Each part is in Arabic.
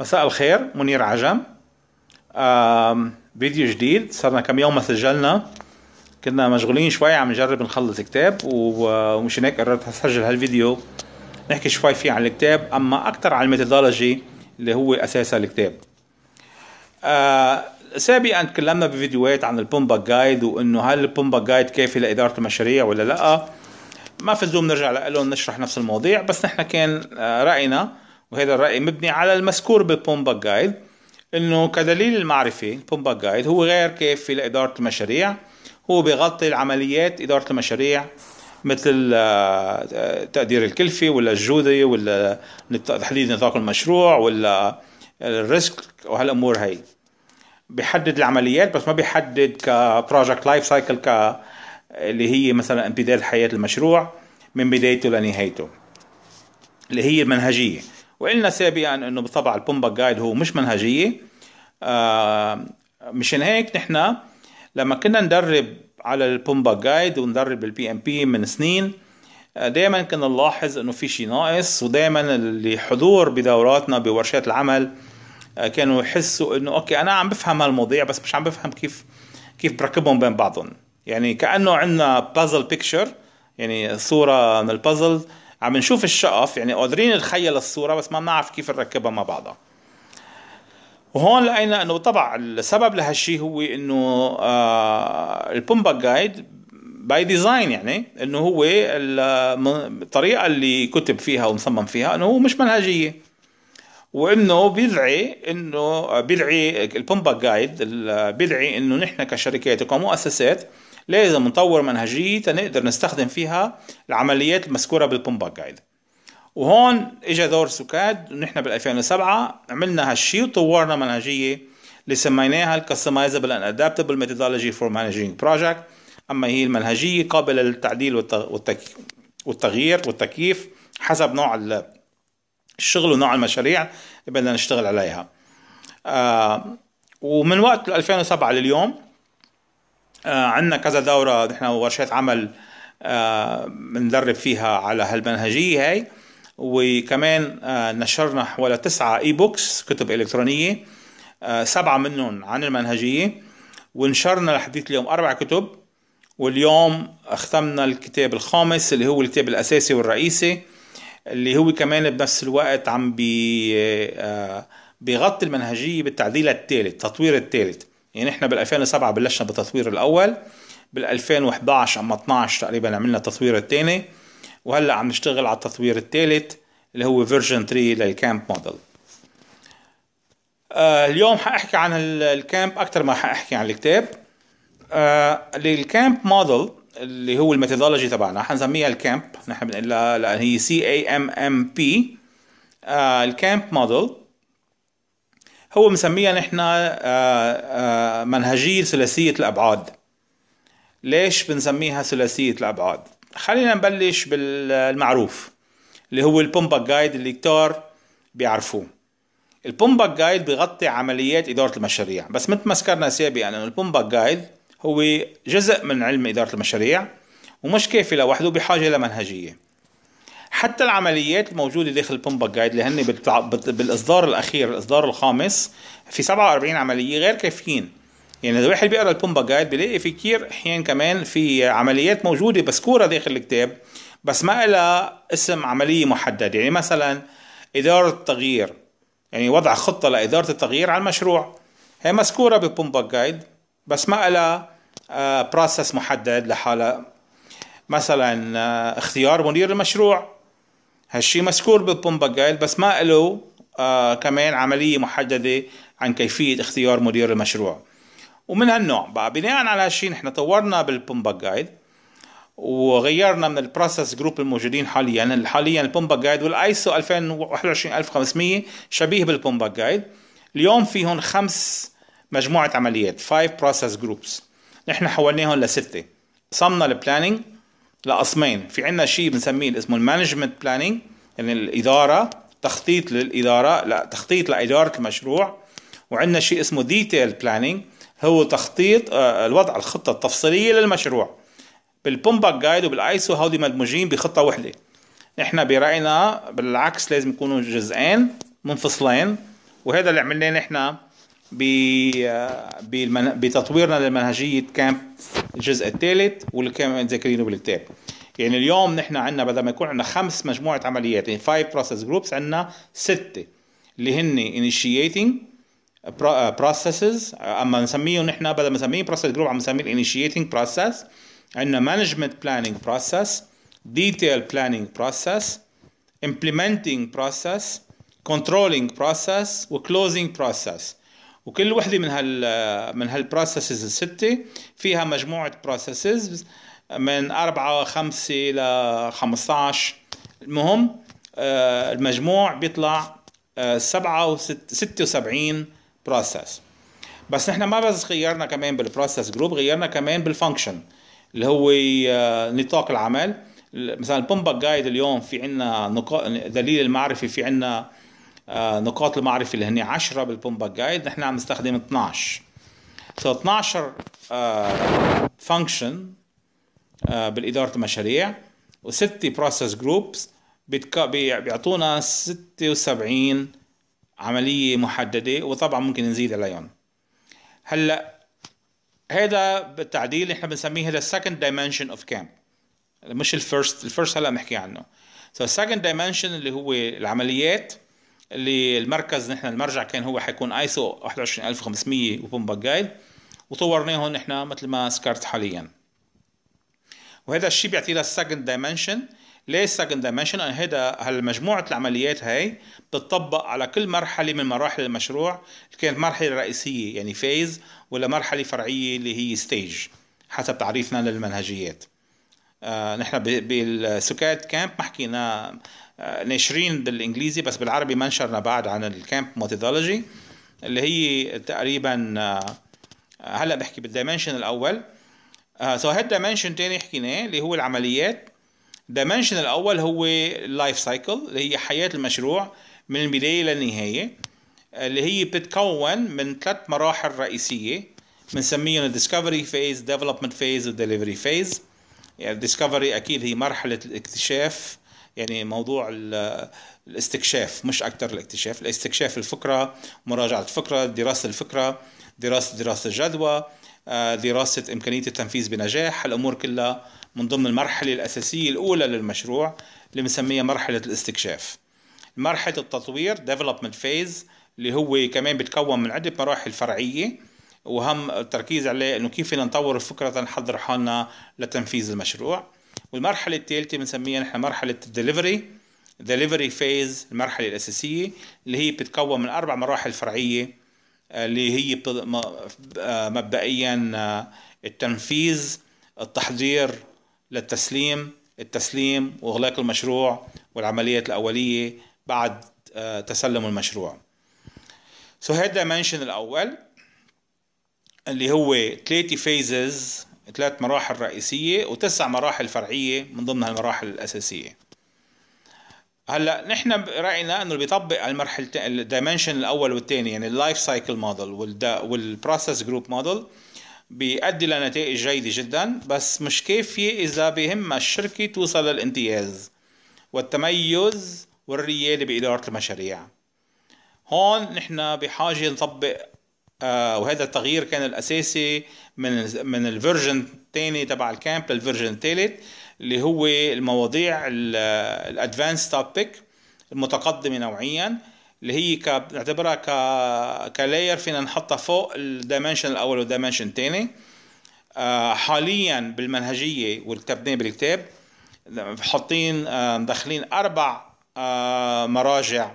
مساء الخير منير عجم فيديو جديد صرنا كم يوم ما سجلنا كنا مشغولين شوي عم نجرب نخلص كتاب ومشان هيك قررت اسجل هالفيديو نحكي شوي فيه عن الكتاب اما اكثر عن الميثودولوجي اللي هو اساس الكتاب آه، سابقا تكلمنا بفيديوهات عن البومبا جايد وانه هل البومبا جايد كافي لاداره المشاريع ولا لا ما في زوم نرجع لهم نشرح نفس المواضيع بس نحن كان آه، راينا وهذا الرأي مبني على المذكور ببومبا جايد انه كدليل المعرفه بومبا جايد هو غير كافي لإدارة المشاريع هو بيغطي العمليات اداره المشاريع مثل آه، آه، تقدير الكلفة ولا الجودة ولا تحديد نطاق المشروع ولا الريسك وهالأمور هي بيحدد العمليات بس ما بيحدد كبروجكت لايف سايكل ك اللي هي مثلا امتداد حياة المشروع من بدايته لنهايته اللي هي المنهجية وقلنا سابقا انه بالطبع البومبا جايد هو مش منهجيه آه، مشان هيك نحن لما كنا ندرب على البومبا جايد وندرب البي ام بي من سنين آه، دائما كنا نلاحظ انه في شيء ناقص ودائما اللي حضور بدوراتنا بورشات العمل آه، كانوا يحسوا انه اوكي انا عم بفهم هالمواضيع بس مش عم بفهم كيف كيف بركبهم بين بعضهم يعني كانه عندنا بازل بيكتشر يعني صوره من البازل عم نشوف الشقف يعني قادرين نتخيل الصورة بس ما بنعرف كيف نركبها مع بعضها وهون لقينا انه طبعا السبب لهالشيء هو انه آه البومبا جايد باي ديزاين يعني انه هو الطريقه اللي كتب فيها ومصمم فيها انه هو مش منهجيه وانه بيدعي انه آه، بيدعي البومبا جايد بيدعي انه نحن كشركات وكمؤسسات لازم نطور منهجية تنقدر نستخدم فيها العمليات المذكورة بالبومبا جايد وهون اجى دور سوكاد ونحن بال 2007 عملنا هالشي وطورنا منهجية اللي سميناها الكستمايزبل اند ادابتبل ميثودولوجي فور مانجينج بروجكت اما هي المنهجية قابلة للتعديل والتغيير والتكييف حسب نوع الشغل ونوع المشاريع اللي بدنا نشتغل عليها آه ومن وقت 2007 لليوم آه، عندنا كذا دوره نحن ورشات عمل آه، بندرب فيها على هالمنهجيه هاي وكمان آه، نشرنا حوالي تسعة اي بوكس كتب الكترونيه سبعه منهم عن المنهجيه ونشرنا لحديت اليوم اربع كتب واليوم ختمنا الكتاب الخامس اللي هو الكتاب الاساسي والرئيسي اللي هو كمان بنفس الوقت عم بي بيغطي المنهجيه بالتعديل الثالث التطوير الثالث يعني احنا بال 2007 بلشنا بالتطوير الاول بال 2011 اما 12 تقريبا عملنا التطوير الثاني وهلا عم نشتغل على التطوير الثالث اللي هو فيرجن 3 للكامب موديل اليوم حاحكي عن الكامب اكثر ما حاحكي عن الكتاب للكامب الكامب موديل اللي هو الميثودولوجي تبعنا حنسميها الكامب نحن بنقول لها هي سي اي ام ام بي الكامب موديل هو مسميها نحن آه، آه، منهجية ثلاثية الأبعاد ليش بنسميها ثلاثية الأبعاد خلينا نبلش بالمعروف اللي هو البومبا جايد اللي كتار بيعرفوه البومبا جايد بيغطي عمليات إدارة المشاريع بس مثل ما ذكرنا سابقا أنه البومبا جايد هو جزء من علم إدارة المشاريع ومش كافي لوحده بحاجة لمنهجية حتى العمليات الموجوده داخل البومبا جايد اللي هن بالاصدار الاخير الاصدار الخامس في 47 عمليه غير كافيين يعني اذا الواحد بيقرا البومبا جايد بيلاقي في كتير احيان كمان في عمليات موجوده مذكوره داخل الكتاب بس ما لها اسم عمليه محدد يعني مثلا اداره التغيير يعني وضع خطه لاداره التغيير على المشروع هي مذكوره ببومبا جايد بس ما لها بروسس آه، محدد لحالها مثلا آه، اختيار مدير المشروع هالشي مذكور بالبومبا جايد بس ما له آه كمان عمليه محدده عن كيفيه اختيار مدير المشروع ومن هالنوع بقى بناء على هالشي نحن طورنا بالبومبا جايد وغيرنا من البروسس جروب الموجودين حاليا حاليا البومبا جايد والايسو 2021 1500 شبيه بالبومبا جايد اليوم فيهم خمس مجموعه عمليات فايف بروسس جروبس نحن حولناهم لسته صمنا البلاننج لقسمين في عندنا شيء بنسميه اسمه المانجمنت بلانينج يعني الاداره تخطيط للاداره لا تخطيط لاداره المشروع وعندنا شيء اسمه ديتيل بلانينج هو تخطيط آه، الوضع الخطه التفصيليه للمشروع بالبومباك جايد وبالايسو هودي مدموجين بخطه وحده نحن براينا بالعكس لازم يكونوا جزئين منفصلين وهذا اللي عملناه نحن آه، بتطويرنا لمنهجيه كامب الجزء الثالث واللي كانوا مذاكرينه بالكتاب يعني اليوم نحن عندنا بدل ما يكون عندنا خمس مجموعه عمليات يعني five process groups عندنا سته اللي هن initiating processes اما نسميهم نحن بدل ما نسميه process group عم نسميه initiating process عندنا management planning process detail planning process implementing process controlling process و closing process وكل وحده من هال من هالبروسيسز السته فيها مجموعه بروسيسز من أربعة خمسة ل 15 المهم آه، المجموع بيطلع آه، سبعة وست ستة وسبعين بروسيس بس نحن ما بس غيرنا كمان بالبروسيس جروب غيرنا كمان بالفانكشن اللي هو آه، نطاق العمل مثلا البومبا جايد اليوم في عنا دليل المعرفي في عنا آه، نقاط المعرفة اللي هن 10 بالبومبا جايد نحن عم نستخدم 12 سو 12 فانكشن بالإدارة المشاريع وستة بروسيس جروبس بيعطونا 76 عملية محددة وطبعا ممكن نزيد عليهم هلا هذا بالتعديل احنا بنسميه هذا second dimension of camp مش الفيرست الفيرست هلا بنحكي عنه so second dimension اللي هو العمليات اللي المركز نحن المرجع كان هو حيكون ايسو 21500 وبومبا جايد وطورناهم نحن مثل ما ذكرت حاليا وهذا الشيء بيعطينا السكند دايمنشن ليه السكند دايمنشن؟ لأن هيدا هالمجموعة العمليات هاي بتطبق على كل مرحلة من مراحل المشروع اللي كانت مرحلة رئيسية يعني فيز ولا مرحلة فرعية اللي هي ستيج حسب تعريفنا للمنهجيات آه نحن بالسكات كامب ما حكينا آه، ناشرين بالانجليزي بس بالعربي ما نشرنا بعد عن الكامب ميثودولوجي اللي هي تقريبا آه، هلا بحكي بالدايمنشن الاول سو آه، هاد دايمنشن تاني حكيناه اللي هو العمليات الدايمنشن الاول هو اللايف سايكل اللي هي حياه المشروع من البدايه للنهايه اللي هي بتتكون من ثلاث مراحل رئيسيه بنسميهم الديسكفري فيز ديفلوبمنت فيز ودليفري فيز يعني الديسكفري اكيد هي مرحله الاكتشاف يعني موضوع الاستكشاف مش اكثر الاكتشاف الاستكشاف الفكره مراجعه الفكره دراسه الفكره دراسه دراسه الجدوى آه، دراسه امكانيه التنفيذ بنجاح الامور كلها من ضمن المرحله الاساسيه الاولى للمشروع اللي بنسميها مرحله الاستكشاف مرحله التطوير development phase اللي هو كمان بتكون من عده مراحل فرعيه وهم التركيز عليه انه كيف فينا نطور الفكره تنحضر حالنا لتنفيذ المشروع والمرحله الثالثه بنسميها نحن مرحله الدليفري دليفري فيز المرحله الاساسيه اللي هي بتتكون من اربع مراحل فرعيه آه، اللي هي آه، مبدئيا آه، التنفيذ التحضير للتسليم التسليم واغلاق المشروع والعمليات الاوليه بعد تسلم المشروع سو so, هذا المنشن الاول اللي هو ثلاثه فيزز ثلاث مراحل رئيسية وتسع مراحل فرعية من ضمن المراحل الأساسية هلا نحن راينا انه بيطبق المرحلتين الدايمنشن الاول والثاني يعني اللايف سايكل موديل والبروسيس جروب موديل بيؤدي لنتائج جيده جدا بس مش كافيه اذا بهم الشركه توصل للامتياز والتميز والرياده باداره المشاريع هون نحن بحاجه نطبق آه، وهذا التغيير كان الاساسي من من الفيرجن الثاني تبع الكامب للفيرجن الثالث اللي هو المواضيع الادفانس توبيك المتقدمه نوعيا اللي هي نعتبرها ك كلاير فينا نحطها فوق الدايمنشن الاول والدايمنشن الثاني آه، حاليا بالمنهجيه واللي بالكتاب حاطين آه، مدخلين اربع مراجع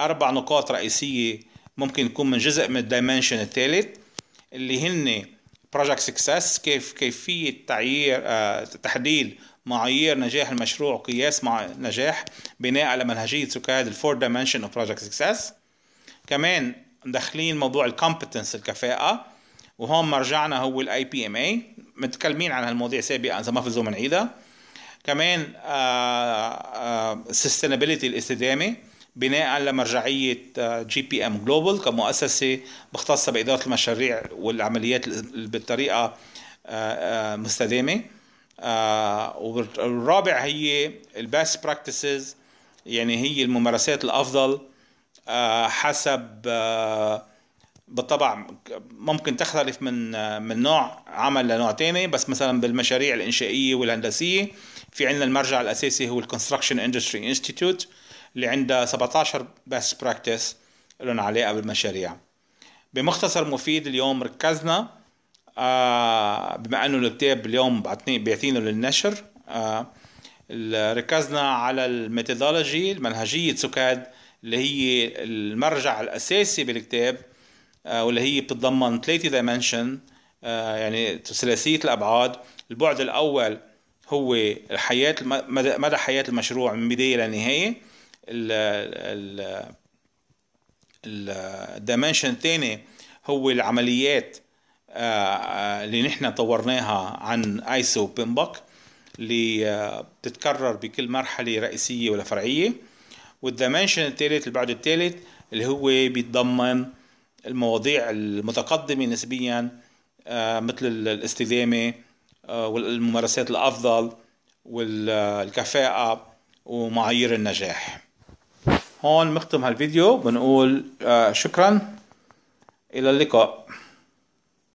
اربع نقاط رئيسيه ممكن يكون من جزء من الدايمنشن الثالث اللي هن بروجكت سكسس كيف كيفيه تعيير آه تحديد معايير نجاح المشروع وقياس مع نجاح بناء على منهجيه سكاد الفور دايمنشن اوف بروجكت سكسس كمان مدخلين موضوع الكومبتنس الكفاءه وهون مرجعنا هو الاي بي ام اي متكلمين عن هالمواضيع سابقا اذا ما في زوم نعيدها كمان السستينابيلتي آه، آه، الاستدامه بناء على مرجعية جي بي ام جلوبال كمؤسسة مختصة بإدارة المشاريع والعمليات بالطريقة آه، آه، مستدامة آه، والرابع هي الباست براكتسز يعني هي الممارسات الأفضل حسب بالطبع ممكن تختلف من من نوع عمل لنوع تاني بس مثلا بالمشاريع الانشائيه والهندسيه في عندنا المرجع الاساسي هو الكونستراكشن اندستري انستيتيوت اللي عنده 17 بس براكتس لنا عليه قبل المشاريع بمختصر مفيد اليوم ركزنا آه بما انه الكتاب اليوم بيعطينا للنشر آه ركزنا على الميثودولوجي المنهجية سكاد اللي هي المرجع الأساسي بالكتاب آه واللي هي بتتضمن ثلاثة دايمنشن آه، يعني ثلاثية الأبعاد البعد الأول هو الحياة مدى حياة المشروع من بداية لنهاية الدايمنشن الثاني هو العمليات آه، آه، اللي نحن طورناها عن ايسو وبيمبك اللي آه، بتتكرر بكل مرحله رئيسيه ولا فرعيه والدايمنشن الثالث البعد الثالث اللي هو بيتضمن المواضيع المتقدمه نسبيا مثل الاستدامه والممارسات الافضل والكفاءه ومعايير النجاح هون بنختم هالفيديو بنقول آه، شكرا إلى اللقاء